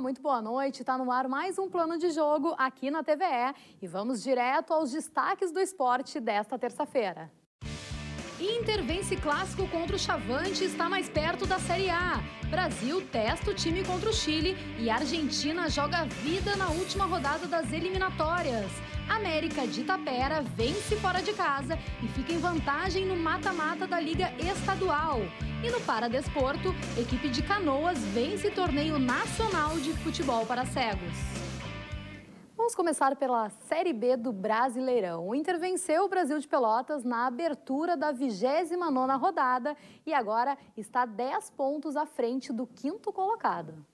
muito boa noite. Está no ar mais um plano de jogo aqui na TVE e vamos direto aos destaques do esporte desta terça-feira. Inter vence clássico contra o Chavante e está mais perto da Série A. Brasil testa o time contra o Chile e Argentina joga vida na última rodada das eliminatórias. América de Itapera vence fora de casa e fica em vantagem no mata-mata da Liga Estadual. E no Paradesporto, equipe de Canoas vence torneio nacional de futebol para cegos. Vamos começar pela Série B do Brasileirão. O Inter venceu o Brasil de Pelotas na abertura da 29ª rodada e agora está 10 pontos à frente do quinto colocado.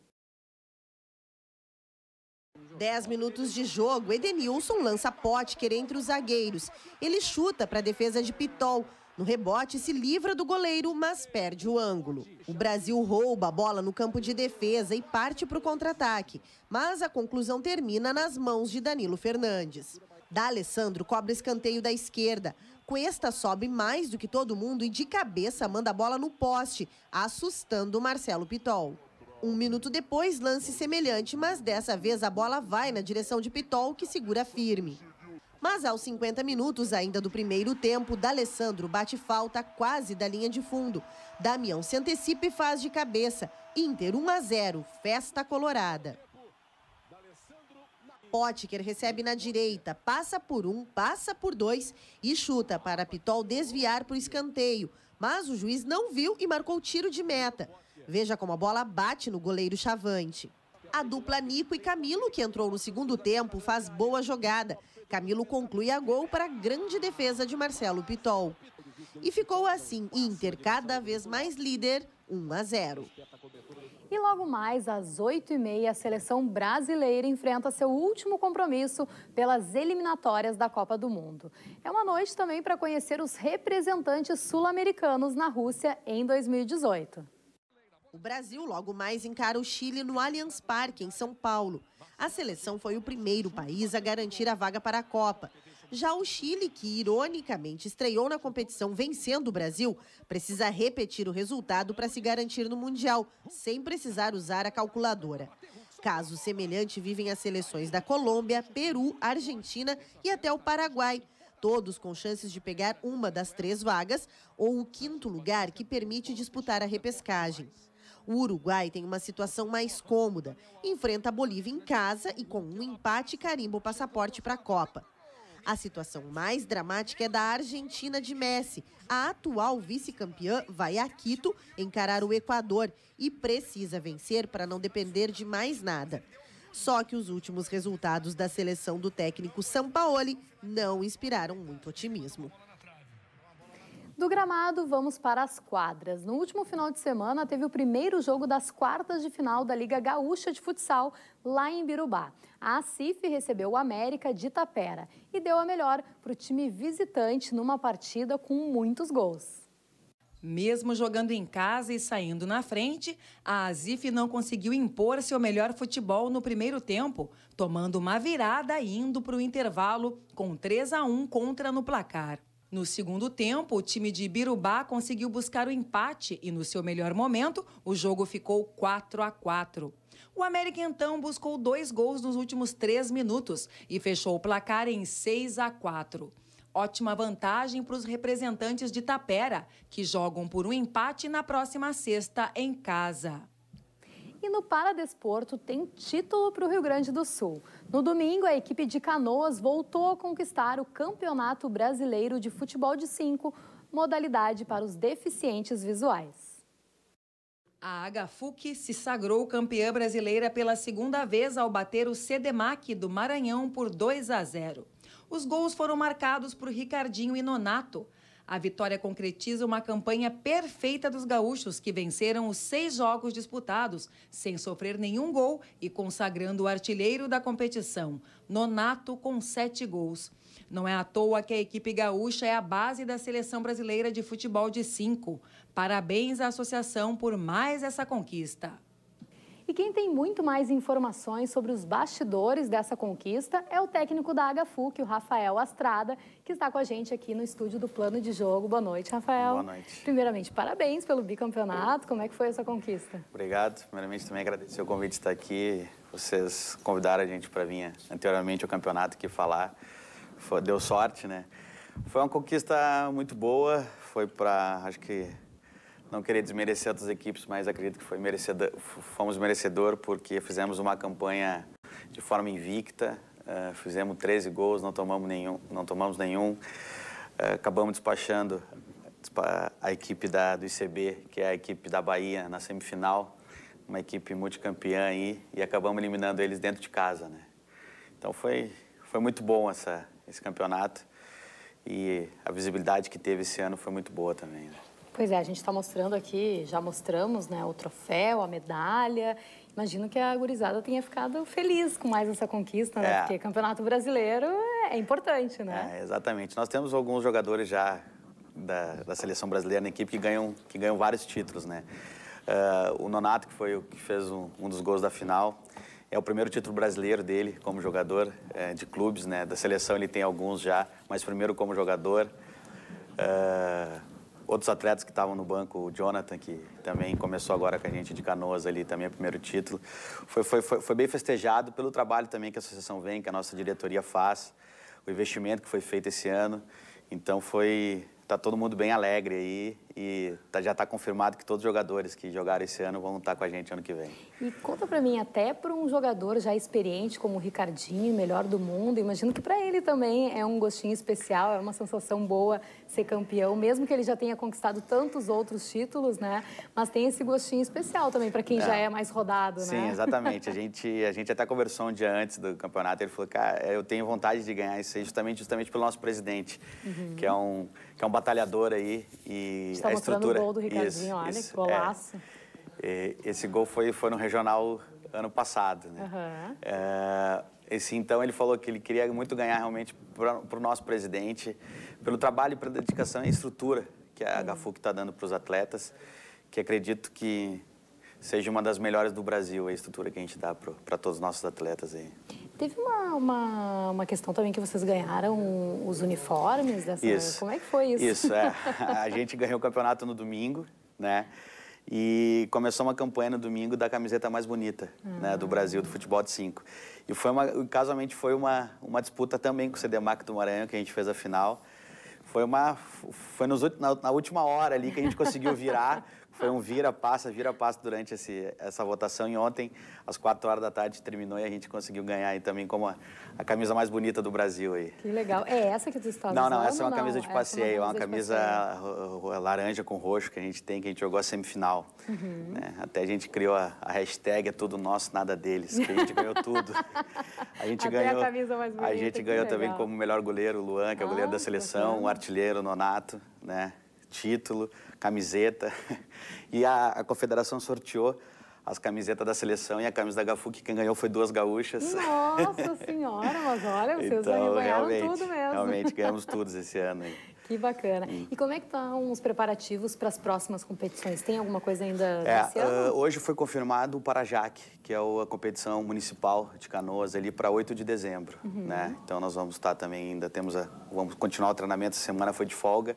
10 minutos de jogo, Edenilson lança Potker entre os zagueiros. Ele chuta para a defesa de Pitol, no rebote, se livra do goleiro, mas perde o ângulo. O Brasil rouba a bola no campo de defesa e parte para o contra-ataque, mas a conclusão termina nas mãos de Danilo Fernandes. Da Alessandro cobra escanteio da esquerda. Cuesta sobe mais do que todo mundo e de cabeça manda a bola no poste, assustando Marcelo Pitol. Um minuto depois, lance semelhante, mas dessa vez a bola vai na direção de Pitol, que segura firme. Mas aos 50 minutos ainda do primeiro tempo, D'Alessandro bate falta quase da linha de fundo. Damião se antecipa e faz de cabeça. Inter 1 a 0, festa colorada. Potker recebe na direita, passa por um, passa por dois e chuta para Pitol desviar para o escanteio. Mas o juiz não viu e marcou tiro de meta. Veja como a bola bate no goleiro Chavante. A dupla Nico e Camilo, que entrou no segundo tempo, faz boa jogada. Camilo conclui a gol para a grande defesa de Marcelo Pitol. E ficou assim, Inter cada vez mais líder, 1 a 0. E logo mais, às 8h30, a seleção brasileira enfrenta seu último compromisso pelas eliminatórias da Copa do Mundo. É uma noite também para conhecer os representantes sul-americanos na Rússia em 2018. O Brasil logo mais encara o Chile no Allianz Parque, em São Paulo. A seleção foi o primeiro país a garantir a vaga para a Copa. Já o Chile, que ironicamente estreou na competição vencendo o Brasil, precisa repetir o resultado para se garantir no Mundial, sem precisar usar a calculadora. Caso semelhante vivem as seleções da Colômbia, Peru, Argentina e até o Paraguai. Todos com chances de pegar uma das três vagas ou o quinto lugar que permite disputar a repescagem. O Uruguai tem uma situação mais cômoda. Enfrenta a Bolívia em casa e com um empate carimba o passaporte para a Copa. A situação mais dramática é da Argentina de Messi. A atual vice-campeã vai a Quito encarar o Equador e precisa vencer para não depender de mais nada. Só que os últimos resultados da seleção do técnico Sampaoli não inspiraram muito otimismo. Do gramado, vamos para as quadras. No último final de semana, teve o primeiro jogo das quartas de final da Liga Gaúcha de Futsal, lá em Birubá. A ACIF recebeu o América de Itapera e deu a melhor para o time visitante numa partida com muitos gols. Mesmo jogando em casa e saindo na frente, a Azif não conseguiu impor seu melhor futebol no primeiro tempo, tomando uma virada indo para o intervalo com 3 a 1 contra no placar. No segundo tempo, o time de Birubá conseguiu buscar o empate e, no seu melhor momento, o jogo ficou 4 a 4. O América então buscou dois gols nos últimos três minutos e fechou o placar em 6 a 4. Ótima vantagem para os representantes de Tapera, que jogam por um empate na próxima sexta em casa. E no Paradesporto tem título para o Rio Grande do Sul. No domingo, a equipe de Canoas voltou a conquistar o Campeonato Brasileiro de Futebol de 5, modalidade para os deficientes visuais. A Agafuc se sagrou campeã brasileira pela segunda vez ao bater o CDMAC do Maranhão por 2 a 0. Os gols foram marcados por Ricardinho e Nonato. A vitória concretiza uma campanha perfeita dos gaúchos, que venceram os seis jogos disputados, sem sofrer nenhum gol e consagrando o artilheiro da competição, Nonato, com sete gols. Não é à toa que a equipe gaúcha é a base da seleção brasileira de futebol de cinco. Parabéns à associação por mais essa conquista. E quem tem muito mais informações sobre os bastidores dessa conquista é o técnico da HFUC, é o Rafael Astrada, que está com a gente aqui no estúdio do Plano de Jogo. Boa noite, Rafael. Boa noite. Primeiramente, parabéns pelo bicampeonato. Como é que foi essa conquista? Obrigado. Primeiramente, também agradecer o convite de estar aqui. Vocês convidaram a gente para vir anteriormente ao campeonato aqui falar. Deu sorte, né? Foi uma conquista muito boa. Foi para, acho que não queria desmerecer outras equipes, mas acredito que foi merecedor, fomos merecedor porque fizemos uma campanha de forma invicta, uh, fizemos 13 gols, não tomamos nenhum, não tomamos nenhum. Uh, acabamos despachando a equipe da, do ICB, que é a equipe da Bahia, na semifinal, uma equipe multicampeã aí, e acabamos eliminando eles dentro de casa, né? Então foi, foi muito bom essa, esse campeonato e a visibilidade que teve esse ano foi muito boa também. Né? Pois é, a gente está mostrando aqui, já mostramos, né, o troféu, a medalha. Imagino que a gurizada tenha ficado feliz com mais essa conquista, né? É. Porque Campeonato Brasileiro é importante, né? É, exatamente. Nós temos alguns jogadores já da, da seleção brasileira na equipe que ganham, que ganham vários títulos, né? Uh, o Nonato, que foi o que fez um, um, dos gols da final, é o primeiro título brasileiro dele como jogador é, de clubes, né? Da seleção ele tem alguns já, mas primeiro como jogador. Uh, outros atletas que estavam no banco, o Jonathan, que também começou agora com a gente de canoas ali, também o primeiro título. Foi, foi, foi, foi bem festejado pelo trabalho também que a associação vem, que a nossa diretoria faz, o investimento que foi feito esse ano. Então foi. Tá todo mundo bem alegre aí e tá, já está confirmado que todos os jogadores que jogaram esse ano vão estar com a gente ano que vem. E conta para mim, até para um jogador já experiente como o Ricardinho, melhor do mundo, imagino que para ele também é um gostinho especial, é uma sensação boa ser campeão, mesmo que ele já tenha conquistado tantos outros títulos, né? Mas tem esse gostinho especial também para quem é. já é mais rodado, Sim, né? Sim, exatamente. a gente, a gente até conversou um dia antes do campeonato, ele falou, cara, eu tenho vontade de ganhar isso aí justamente, justamente pelo nosso presidente, uhum. que, é um, que é um batalhador aí e... Está a estrutura. o gol do Ricardinho, isso, olha né? isso, que é. golaço. É. Esse gol foi, foi no regional ano passado, né? Uhum. É, esse então ele falou que ele queria muito ganhar realmente para o nosso presidente, pelo trabalho e pela dedicação e estrutura que a uhum. HFUC está dando para os atletas, que acredito que seja uma das melhores do Brasil, a estrutura que a gente dá para todos os nossos atletas aí. Teve uma, uma, uma, questão também que vocês ganharam os uniformes dessa... Isso. Como é que foi isso? Isso, é. A gente ganhou o campeonato no domingo, né? E começou uma campanha no domingo da camiseta mais bonita né, do ah. Brasil, do futebol de 5. E foi uma, casualmente foi uma, uma disputa também com o CDMAC do Maranhão, que a gente fez a final. Foi, uma, foi nos, na, na última hora ali que a gente conseguiu virar Foi um vira-passa, vira-passa durante esse, essa votação. E ontem, às 4 horas da tarde, terminou e a gente conseguiu ganhar aí também como a, a camisa mais bonita do Brasil aí. Que legal. É essa que tu está usando? Não, não, essa é uma camisa não? de é passeio. É uma camisa, camisa laranja com roxo que a gente tem, que a gente jogou a semifinal. Uhum. Né? Até a gente criou a, a, hashtag É Tudo Nosso, Nada Deles, que a gente ganhou tudo. A gente Até ganhou. A, camisa mais bonita, a gente ganhou também como melhor goleiro, o Luan, que é o ah, goleiro da ah, seleção, o um artilheiro, o Nonato, né? título, camiseta. E a, a confederação sorteou as camisetas da seleção e a camisa da Gafu, que quem ganhou foi duas gaúchas. Nossa senhora, mas olha, vocês então, ganharam tudo mesmo. Realmente, ganhamos todos esse ano. Que bacana. Hum. E como é que estão os preparativos para as próximas competições? Tem alguma coisa ainda é, Uh, hoje foi confirmado o Parajac, que é a competição municipal de Canoas, ali para 8 de dezembro. Uhum. Né? Então nós vamos estar tá também ainda, temos a, vamos continuar o treinamento, essa semana foi de folga.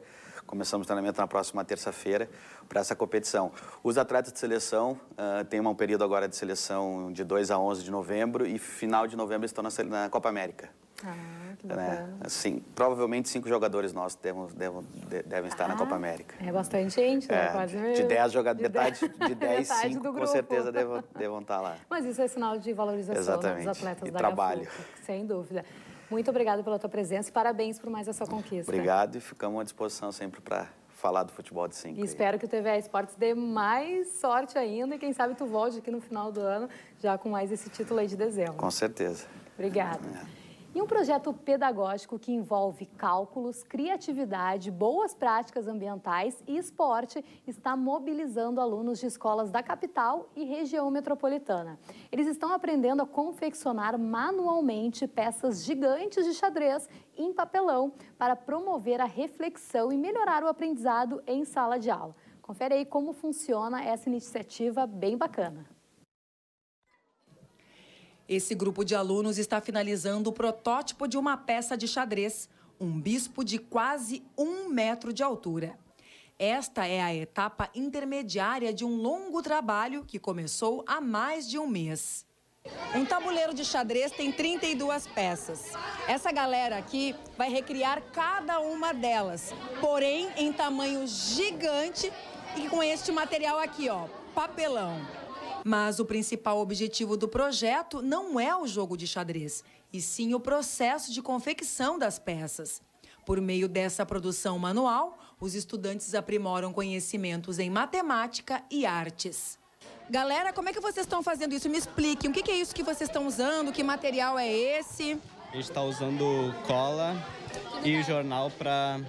Começamos o treinamento na próxima terça-feira para essa competição. Os atletas de seleção uh, ah, têm um período agora de seleção de 2 a 11 de novembro e final de novembro estão na, na Copa América. Ah, que né? Assim, provavelmente cinco jogadores nossos devem, devem, devem estar ah, na Copa ah, América. É bastante gente, né? É, quase é, de dez jogadores, metade de 10, cinco, com certeza devam, estar lá. Mas isso é sinal de valorização né, dos atletas e da trabalho. sem dúvida. Muito obrigada pela tua presença e parabéns por mais essa conquista. Obrigado e ficamos à disposição sempre para falar do futebol de 5. espero que o TVA Esportes dê mais sorte ainda e quem sabe tu volte aqui no final do ano já com mais esse título aí de dezembro. Com certeza. Obrigada. É. E um projeto pedagógico que envolve cálculos, criatividade, boas práticas ambientais e esporte está mobilizando alunos de escolas da capital e região metropolitana. Eles estão aprendendo a confeccionar manualmente peças gigantes de xadrez em papelão para promover a reflexão e melhorar o aprendizado em sala de aula. Confere aí como funciona essa iniciativa bem bacana. Esse grupo de alunos está finalizando o protótipo de uma peça de xadrez, um bispo de quase um metro de altura. Esta é a etapa intermediária de um longo trabalho que começou há mais de um mês. Um tabuleiro de xadrez tem 32 peças. Essa galera aqui vai recriar cada uma delas, porém em tamanho gigante e com este material aqui, ó, papelão. Mas o principal objetivo do projeto não é o jogo de xadrez, e sim o processo de confecção das peças. Por meio dessa produção manual, os estudantes aprimoram conhecimentos em matemática e artes. Galera, como é que vocês estão fazendo isso? Me expliquem. O que é isso que vocês estão usando? Que material é esse? A gente está usando cola e jornal para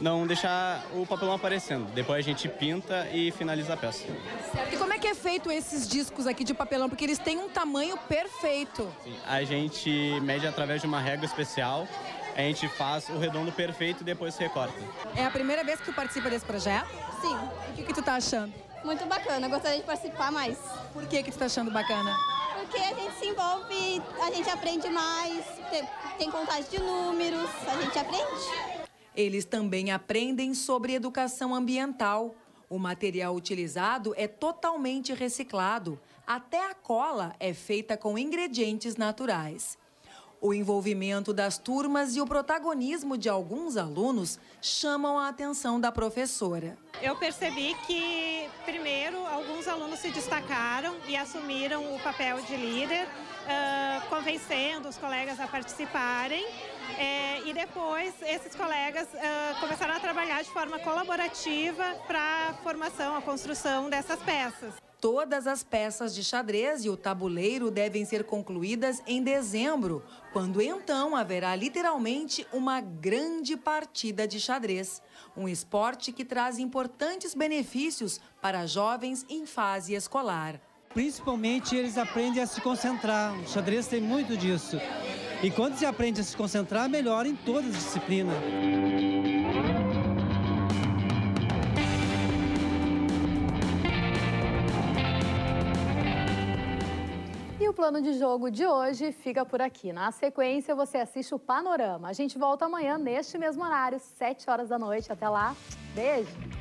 não deixar o papelão aparecendo. Depois a gente pinta e finaliza a peça. E como é que é feito esses discos aqui de papelão? Porque eles têm um tamanho perfeito. Sim, a gente mede através de uma régua especial. A gente faz o redondo perfeito e depois recorta. É a primeira vez que tu participa desse projeto? Sim. O que, que tu tá achando? Muito bacana, gostaria de participar mais. Por que, que tu tá achando bacana? Porque a gente se envolve, a gente aprende mais, tem, tem contagem de números, a gente aprende. Eles também aprendem sobre educação ambiental. O material utilizado é totalmente reciclado. Até a cola é feita com ingredientes naturais. O envolvimento das turmas e o protagonismo de alguns alunos chamam a atenção da professora. Eu percebi que, primeiro, alguns alunos se destacaram e assumiram o papel de líder, uh, convencendo os colegas a participarem. É, e depois esses colegas uh, começaram a trabalhar de forma colaborativa para a formação, a construção dessas peças. Todas as peças de xadrez e o tabuleiro devem ser concluídas em dezembro, quando então haverá literalmente uma grande partida de xadrez. Um esporte que traz importantes benefícios para jovens em fase escolar. Principalmente eles aprendem a se concentrar. O xadrez tem muito disso. E quando se aprende a se concentrar, melhora em todas as disciplinas. plano de jogo de hoje fica por aqui. Na sequência, você assiste o Panorama. A gente volta amanhã, neste mesmo horário, 7 horas da noite. Até lá, beijo!